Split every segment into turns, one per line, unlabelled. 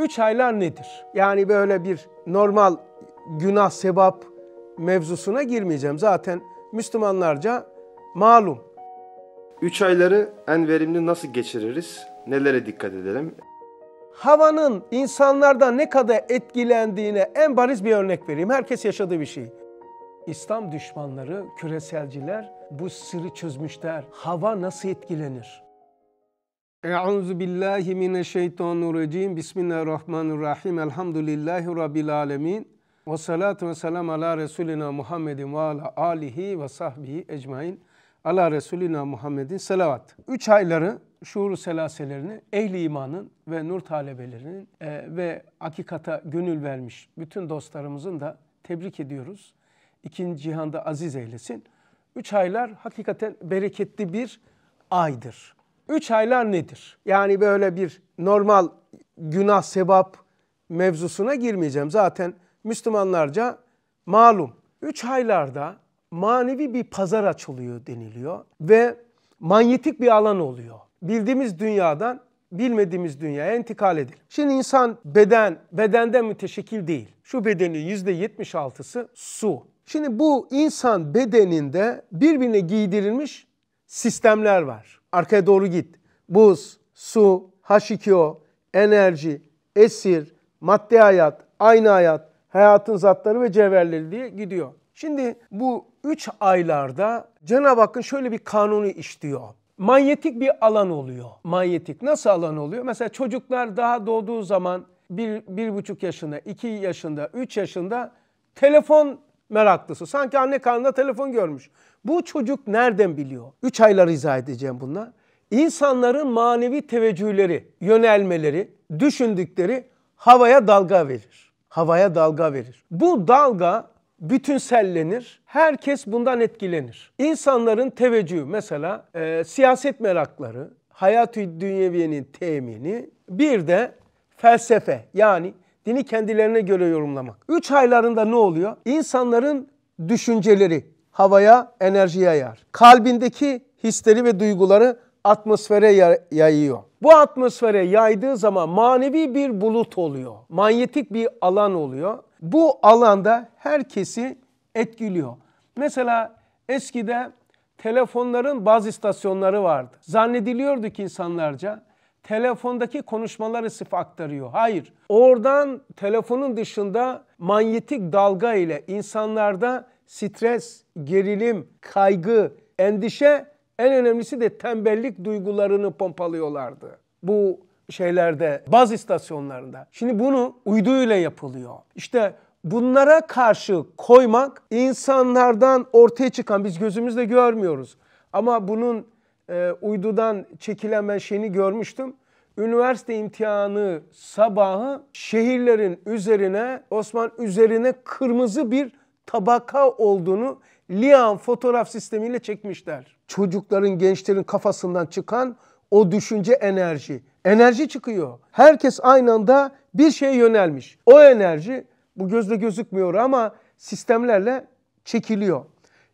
Üç aylar nedir? Yani böyle bir normal günah sebap mevzusuna girmeyeceğim. Zaten Müslümanlarca malum. Üç ayları en verimli nasıl geçiririz? Nelere dikkat edelim? Havanın insanlarda ne kadar etkilendiğine en bariz bir örnek vereyim. Herkes yaşadığı bir şey. İslam düşmanları, küreselciler bu sırrı çözmüşler. Hava nasıl etkilenir? Euzu billahi mineşşeytanirracim. Bismillahirrahmanirrahim. Elhamdülillahi rabbil alamin. Ve salatu ve selam ala resulina Muhammedin ve ala alihi ve sahbihi ecmaîn. Ala resulina Muhammedin selavat. Üç ayları şuuru selaselerini ehli imanın ve nur talebelerinin e, ve hakikata gönül vermiş bütün dostlarımızın da tebrik ediyoruz. İkinci cihanda aziz eylesin. Üç aylar hakikaten bereketli bir aydır. Üç aylar nedir? Yani böyle bir normal günah sebap mevzusuna girmeyeceğim. Zaten Müslümanlarca malum. Üç aylarda manevi bir pazar açılıyor deniliyor ve manyetik bir alan oluyor. Bildiğimiz dünyadan bilmediğimiz dünyaya intikal edelim. Şimdi insan beden, bedenden müteşekkil değil. Şu bedenin yüzde yetmiş altısı su. Şimdi bu insan bedeninde birbirine giydirilmiş sistemler var arkaya doğru git. Buz, su, H2O, enerji, esir, madde hayat, aynı hayat, hayatın zatları ve cevherleri diye gidiyor. Şimdi bu üç aylarda Cenab-ı Hakk'ın şöyle bir kanunu işliyor. Manyetik bir alan oluyor. Manyetik nasıl alan oluyor? Mesela çocuklar daha doğduğu zaman bir, bir buçuk yaşında, iki yaşında, üç yaşında telefon meraklısı. Sanki anne karnında telefon görmüş. Bu çocuk nereden biliyor? Üç aylar izah edeceğim bunlar. İnsanların manevi teveccühleri, yönelmeleri, düşündükleri havaya dalga verir. Havaya dalga verir. Bu dalga bütünsellenir. Herkes bundan etkilenir. İnsanların teveccühü mesela e, siyaset merakları, hayat dünyeviyenin temini, bir de felsefe yani dini kendilerine göre yorumlamak. Üç aylarında ne oluyor? İnsanların düşünceleri havaya, enerjiye yayar. Kalbindeki hisleri ve duyguları atmosfere yayıyor. Bu atmosfere yaydığı zaman manevi bir bulut oluyor. Manyetik bir alan oluyor. Bu alanda herkesi etkiliyor. Mesela eskide telefonların bazı istasyonları vardı. Zannediliyorduk insanlarca telefondaki konuşmaları sırf aktarıyor. Hayır. Oradan telefonun dışında manyetik dalga ile insanlarda stres, gerilim, kaygı, endişe, en önemlisi de tembellik duygularını pompalıyorlardı. Bu şeylerde, baz istasyonlarında. Şimdi bunu uyduyla yapılıyor. İşte bunlara karşı koymak insanlardan ortaya çıkan biz gözümüzle görmüyoruz. Ama bunun e, uydudan çekilen ben şeyini görmüştüm. Üniversite imtihanı sabahı şehirlerin üzerine Osman üzerine kırmızı bir tabaka olduğunu Lian fotoğraf sistemiyle çekmişler. Çocukların, gençlerin kafasından çıkan o düşünce enerji. Enerji çıkıyor. Herkes aynı anda bir şeye yönelmiş. O enerji bu gözle gözükmüyor ama sistemlerle çekiliyor.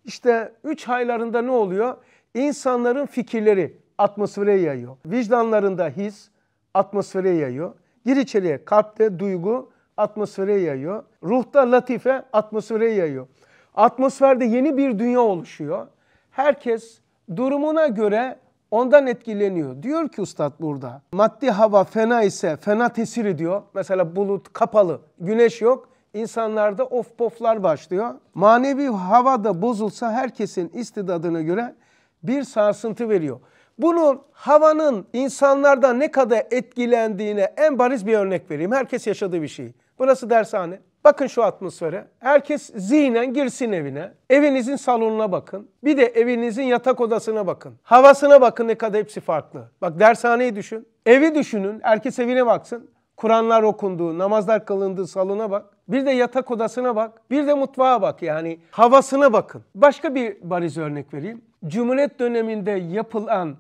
İşte 3 aylarında ne oluyor? insanların fikirleri atmosfere yayıyor. Vicdanlarında his atmosfere yayıyor. Gir içeriye kalpte duygu atmosfere yayıyor. Ruhta latife atmosfere yayıyor. Atmosferde yeni bir dünya oluşuyor. Herkes durumuna göre ondan etkileniyor. Diyor ki ustad burada maddi hava fena ise fena tesir ediyor. Mesela bulut kapalı, güneş yok. İnsanlarda of poflar başlıyor. Manevi hava da bozulsa herkesin istidadına göre bir sarsıntı veriyor. Bunun havanın insanlardan ne kadar etkilendiğine en bariz bir örnek vereyim. Herkes yaşadığı bir şey. Burası dershane. Bakın şu atmosfere. Herkes zihnen girsin evine. Evinizin salonuna bakın. Bir de evinizin yatak odasına bakın. Havasına bakın ne kadar hepsi farklı. Bak dershaneyi düşün. Evi düşünün. Herkes evine baksın. Kur'anlar okunduğu, namazlar kılındığı salona bak. Bir de yatak odasına bak. Bir de mutfağa bak yani. Havasına bakın. Başka bir bariz örnek vereyim. Cumhuriyet döneminde yapılan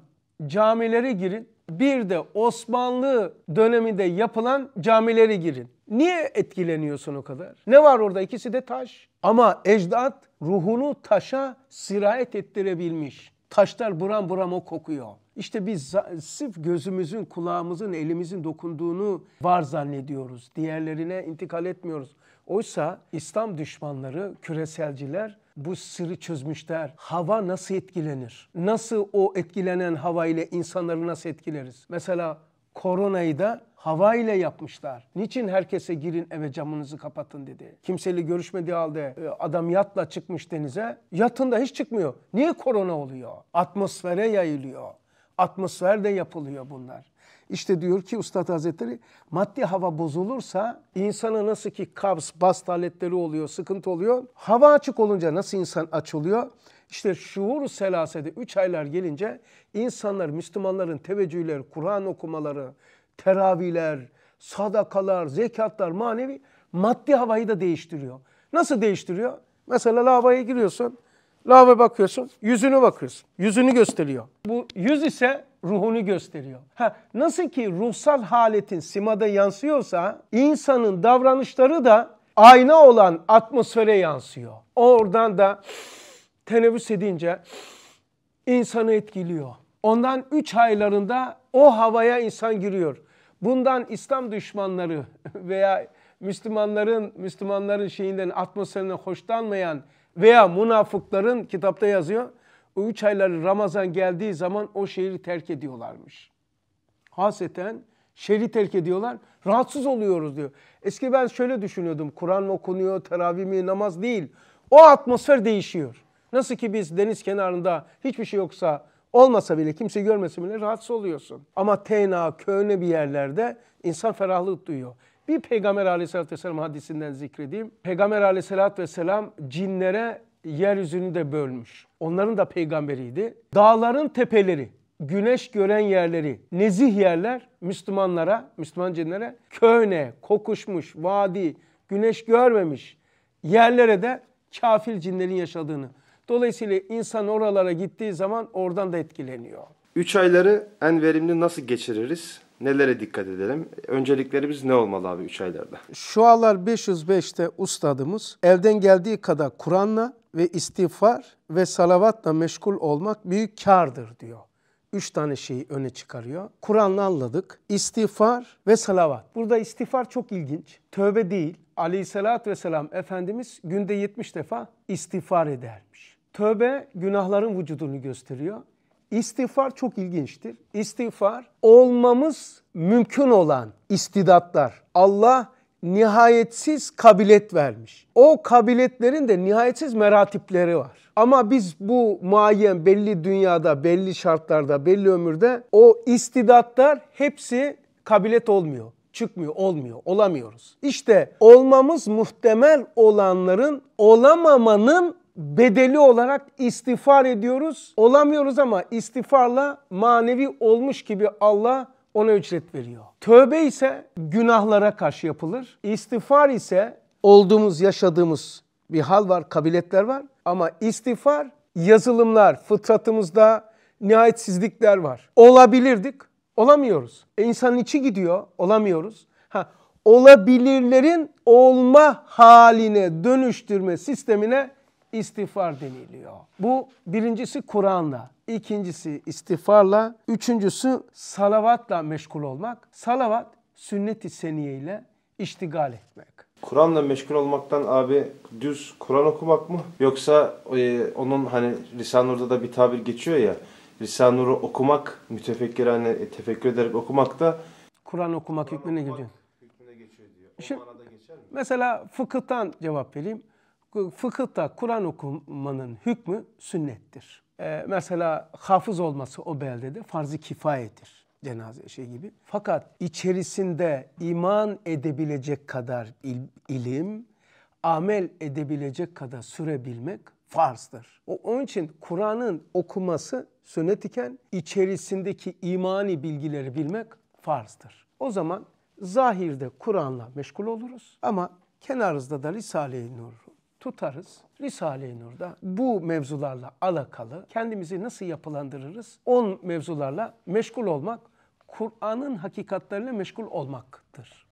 camileri girin. Bir de Osmanlı döneminde yapılan camileri girin. Niye etkileniyorsun o kadar? Ne var orada? İkisi de taş. Ama ecdat ruhunu taşa sirayet ettirebilmiş. Taşlar buram buram o kokuyor. İşte biz sif gözümüzün, kulağımızın, elimizin dokunduğunu var zannediyoruz. Diğerlerine intikal etmiyoruz. Oysa İslam düşmanları, küreselciler bu sırrı çözmüşler. Hava nasıl etkilenir? Nasıl o etkilenen hava ile insanları nasıl etkileriz? Mesela koronayı da hava ile yapmışlar. Niçin herkese girin eve camınızı kapatın dedi. Kimseyle görüşmediği halde e, adam yatla çıkmış denize. Yatında hiç çıkmıyor. Niye korona oluyor? Atmosfere yayılıyor. Atmosferde yapılıyor bunlar. İşte diyor ki Üstad Hazretleri maddi hava bozulursa insana nasıl ki kabz, bast aletleri oluyor, sıkıntı oluyor. Hava açık olunca nasıl insan açılıyor? İşte şuur selasede 3 aylar gelince insanlar, Müslümanların teveccühleri, Kur'an okumaları, teravihler, sadakalar, zekatlar, manevi maddi havayı da değiştiriyor. Nasıl değiştiriyor? Mesela lavaya giriyorsun, lavaboya bakıyorsun, yüzünü bakıyorsun. Yüzünü gösteriyor. Bu yüz ise ruhunu gösteriyor. Ha, nasıl ki ruhsal haletin simada yansıyorsa insanın davranışları da ayna olan atmosfere yansıyor. Oradan da teneffüs edince insanı etkiliyor. Ondan 3 aylarında o havaya insan giriyor. Bundan İslam düşmanları veya Müslümanların Müslümanların şeyinden atmosferine hoşlanmayan veya münafıkların kitapta yazıyor o üç ayları Ramazan geldiği zaman o şehri terk ediyorlarmış. Haseten şehri terk ediyorlar. Rahatsız oluyoruz diyor. Eski ben şöyle düşünüyordum. Kur'an okunuyor, teravih mi, namaz değil. O atmosfer değişiyor. Nasıl ki biz deniz kenarında hiçbir şey yoksa olmasa bile kimse görmese bile rahatsız oluyorsun. Ama tena, köyne bir yerlerde insan ferahlık duyuyor. Bir Peygamber aleyhissalatü vesselam hadisinden zikredeyim. Peygamber aleyhissalatü vesselam cinlere yeryüzünü de bölmüş. Onların da peygamberiydi. Dağların tepeleri, güneş gören yerleri, nezih yerler Müslümanlara, Müslüman cinlere köyne, kokuşmuş, vadi, güneş görmemiş yerlere de kafir cinlerin yaşadığını. Dolayısıyla insan oralara gittiği zaman oradan da etkileniyor. Üç ayları en verimli nasıl geçiririz? Nelere dikkat edelim? Önceliklerimiz ne olmalı abi 3 aylarda? Şu alar 505'te ustadımız elden geldiği kadar Kur'an'la ve istiğfar ve salavatla meşgul olmak büyük kardır diyor. Üç tane şeyi öne çıkarıyor. Kur'an'la anladık. İstiğfar ve salavat. Burada istiğfar çok ilginç. Tövbe değil. Aleyhissalatü vesselam Efendimiz günde 70 defa istiğfar edermiş. Tövbe günahların vücudunu gösteriyor. İstiğfar çok ilginçtir. İstiğfar olmamız mümkün olan istidatlar. Allah nihayetsiz kabilet vermiş. O kabiletlerin de nihayetsiz meratipleri var. Ama biz bu muayyen belli dünyada, belli şartlarda, belli ömürde o istidatlar hepsi kabilet olmuyor. Çıkmıyor, olmuyor, olamıyoruz. İşte olmamız muhtemel olanların olamamanın bedeli olarak istiğfar ediyoruz. Olamıyoruz ama istiğfarla manevi olmuş gibi Allah ona ücret veriyor. Tövbe ise günahlara karşı yapılır. İstiğfar ise olduğumuz, yaşadığımız bir hal var, kabiletler var. Ama istiğfar yazılımlar, fıtratımızda nihayetsizlikler var. Olabilirdik, olamıyoruz. E insanın içi gidiyor, olamıyoruz. Ha, olabilirlerin olma haline dönüştürme sistemine istiğfar deniliyor. Bu birincisi Kur'an'la, ikincisi istiğfarla, üçüncüsü salavatla meşgul olmak. Salavat sünnet-i seniye ile iştigal etmek. Kur'an'la meşgul olmaktan abi düz Kur'an okumak mı? Yoksa e, onun hani Risanur'da da bir tabir geçiyor ya. Risanur'u okumak, mütefekkir hani e, tefekkür ederek okumak da Kur'an okumak Kur'an hükmüne okumak gidiyor. Hükmüne geçiyor diyor. O Şimdi, geçer mi? Mesela fıkıhtan cevap vereyim fıkıhta Kur'an okumanın hükmü sünnettir. Ee, mesela hafız olması o beldede farz-ı kifayedir cenaze şey gibi. Fakat içerisinde iman edebilecek kadar il, ilim, amel edebilecek kadar sürebilmek farzdır. O, onun için Kur'an'ın okuması sünnet iken içerisindeki imani bilgileri bilmek farzdır. O zaman zahirde Kur'an'la meşgul oluruz ama kenarızda da Risale-i Nur tutarız. Risale-i Nur'da bu mevzularla alakalı kendimizi nasıl yapılandırırız? 10 mevzularla meşgul olmak Kur'an'ın hakikatlerine meşgul olmaktır.